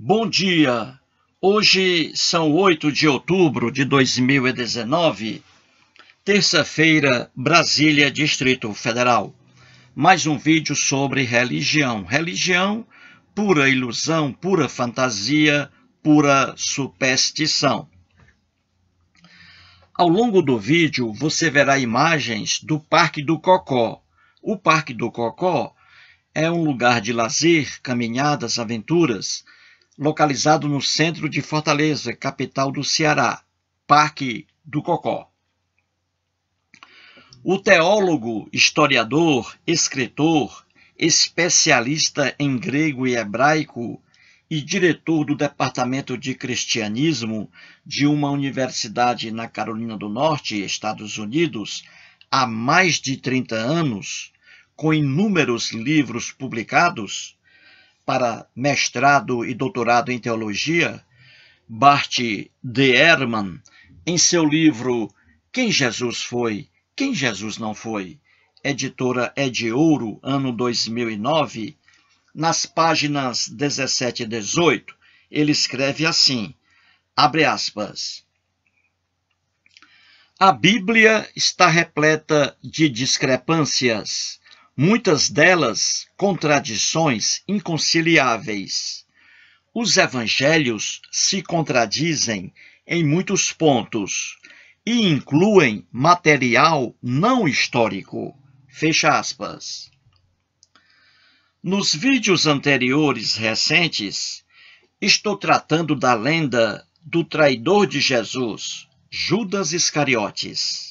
Bom dia! Hoje são 8 de outubro de 2019, terça-feira, Brasília, Distrito Federal. Mais um vídeo sobre religião. Religião, pura ilusão, pura fantasia, pura superstição. Ao longo do vídeo, você verá imagens do Parque do Cocó. O Parque do Cocó é um lugar de lazer, caminhadas, aventuras localizado no centro de Fortaleza, capital do Ceará, Parque do Cocó. O teólogo, historiador, escritor, especialista em grego e hebraico e diretor do Departamento de Cristianismo de uma universidade na Carolina do Norte, Estados Unidos, há mais de 30 anos, com inúmeros livros publicados, para mestrado e doutorado em teologia, Bart de Herman, em seu livro Quem Jesus Foi, Quem Jesus Não Foi, editora É de Ouro, ano 2009, nas páginas 17 e 18, ele escreve assim, abre aspas, a Bíblia está repleta de discrepâncias, muitas delas contradições inconciliáveis. Os evangelhos se contradizem em muitos pontos e incluem material não histórico. Fecha aspas. Nos vídeos anteriores recentes, estou tratando da lenda do traidor de Jesus, Judas Iscariotes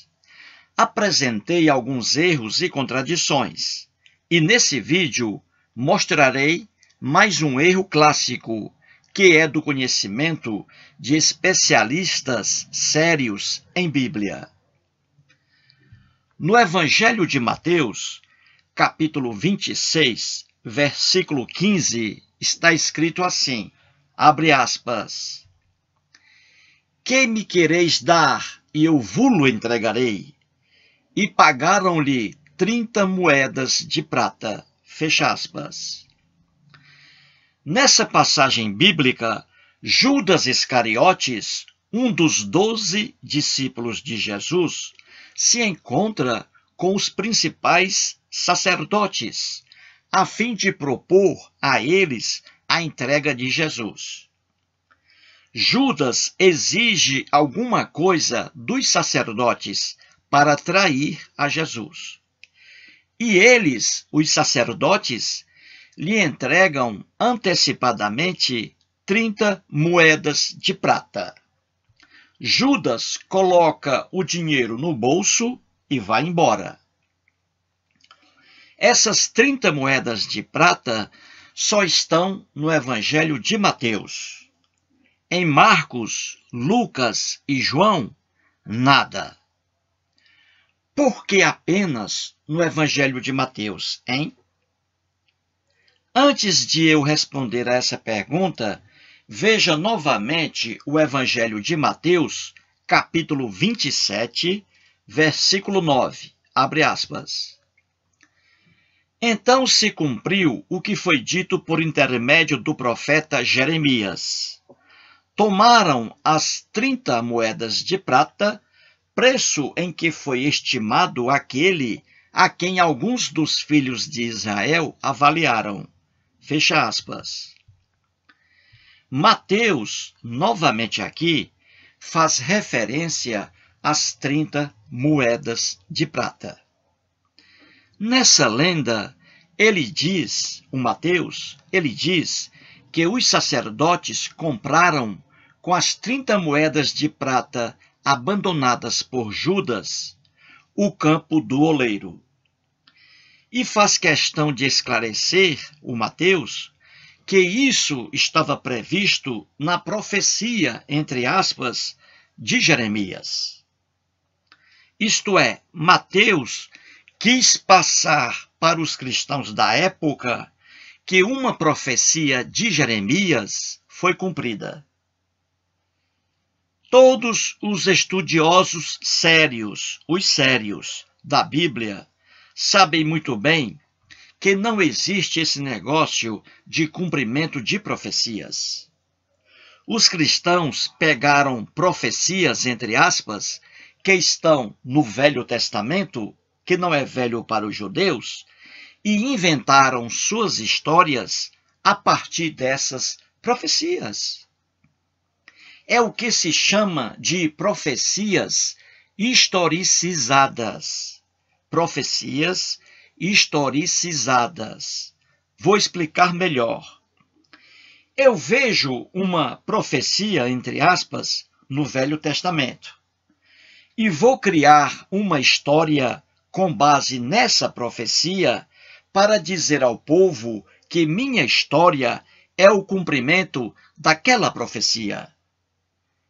apresentei alguns erros e contradições. E nesse vídeo mostrarei mais um erro clássico, que é do conhecimento de especialistas sérios em Bíblia. No Evangelho de Mateus, capítulo 26, versículo 15, está escrito assim, abre aspas, Que me quereis dar, e eu vulo entregarei e pagaram-lhe trinta moedas de prata. Fecha aspas. Nessa passagem bíblica, Judas Iscariotes, um dos doze discípulos de Jesus, se encontra com os principais sacerdotes, a fim de propor a eles a entrega de Jesus. Judas exige alguma coisa dos sacerdotes para trair a Jesus. E eles, os sacerdotes, lhe entregam antecipadamente 30 moedas de prata. Judas coloca o dinheiro no bolso e vai embora. Essas 30 moedas de prata só estão no Evangelho de Mateus. Em Marcos, Lucas e João, nada. Por que apenas no Evangelho de Mateus, hein? Antes de eu responder a essa pergunta, veja novamente o Evangelho de Mateus, capítulo 27, versículo 9. Abre aspas. Então se cumpriu o que foi dito por intermédio do profeta Jeremias. Tomaram as trinta moedas de prata preço em que foi estimado aquele a quem alguns dos filhos de Israel avaliaram. Fecha aspas. Mateus, novamente aqui, faz referência às 30 moedas de prata. Nessa lenda, ele diz, o Mateus, ele diz que os sacerdotes compraram com as 30 moedas de prata abandonadas por Judas, o campo do oleiro. E faz questão de esclarecer o Mateus que isso estava previsto na profecia, entre aspas, de Jeremias. Isto é, Mateus quis passar para os cristãos da época que uma profecia de Jeremias foi cumprida. Todos os estudiosos sérios, os sérios da Bíblia, sabem muito bem que não existe esse negócio de cumprimento de profecias. Os cristãos pegaram profecias, entre aspas, que estão no Velho Testamento, que não é velho para os judeus, e inventaram suas histórias a partir dessas profecias é o que se chama de profecias historicizadas. Profecias historicizadas. Vou explicar melhor. Eu vejo uma profecia, entre aspas, no Velho Testamento. E vou criar uma história com base nessa profecia para dizer ao povo que minha história é o cumprimento daquela profecia.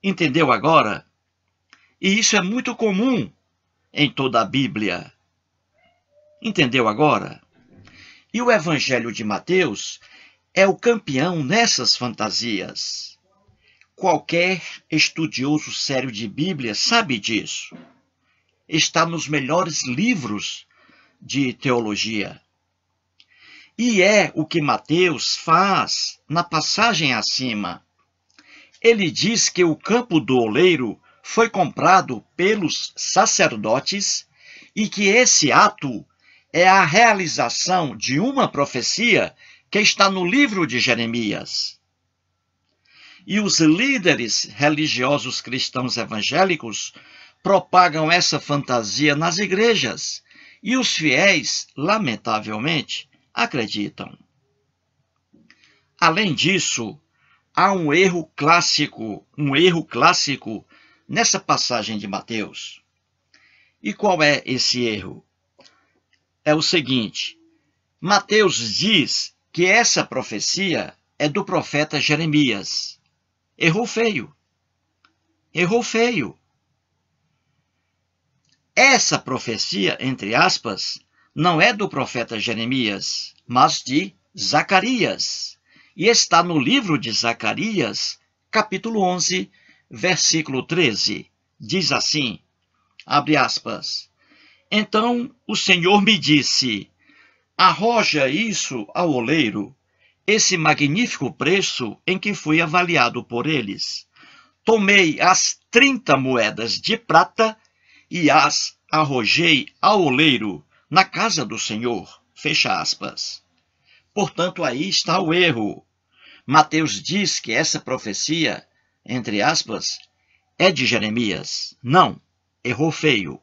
Entendeu agora? E isso é muito comum em toda a Bíblia. Entendeu agora? E o Evangelho de Mateus é o campeão nessas fantasias. Qualquer estudioso sério de Bíblia sabe disso. Está nos melhores livros de teologia. E é o que Mateus faz na passagem acima. Ele diz que o campo do oleiro foi comprado pelos sacerdotes e que esse ato é a realização de uma profecia que está no livro de Jeremias. E os líderes religiosos cristãos evangélicos propagam essa fantasia nas igrejas e os fiéis, lamentavelmente, acreditam. Além disso, há um erro clássico, um erro clássico nessa passagem de Mateus. E qual é esse erro? É o seguinte: Mateus diz que essa profecia é do profeta Jeremias. Errou feio. Errou feio. Essa profecia, entre aspas, não é do profeta Jeremias, mas de Zacarias e está no livro de Zacarias, capítulo 11, versículo 13. Diz assim: abre aspas. Então o Senhor me disse: arroja isso ao oleiro, esse magnífico preço em que fui avaliado por eles. Tomei as trinta moedas de prata e as arrojei ao oleiro na casa do Senhor. Fecha aspas. Portanto, aí está o erro. Mateus diz que essa profecia, entre aspas, é de Jeremias. Não, errou feio.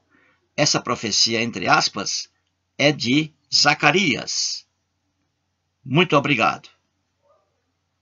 Essa profecia, entre aspas, é de Zacarias. Muito obrigado.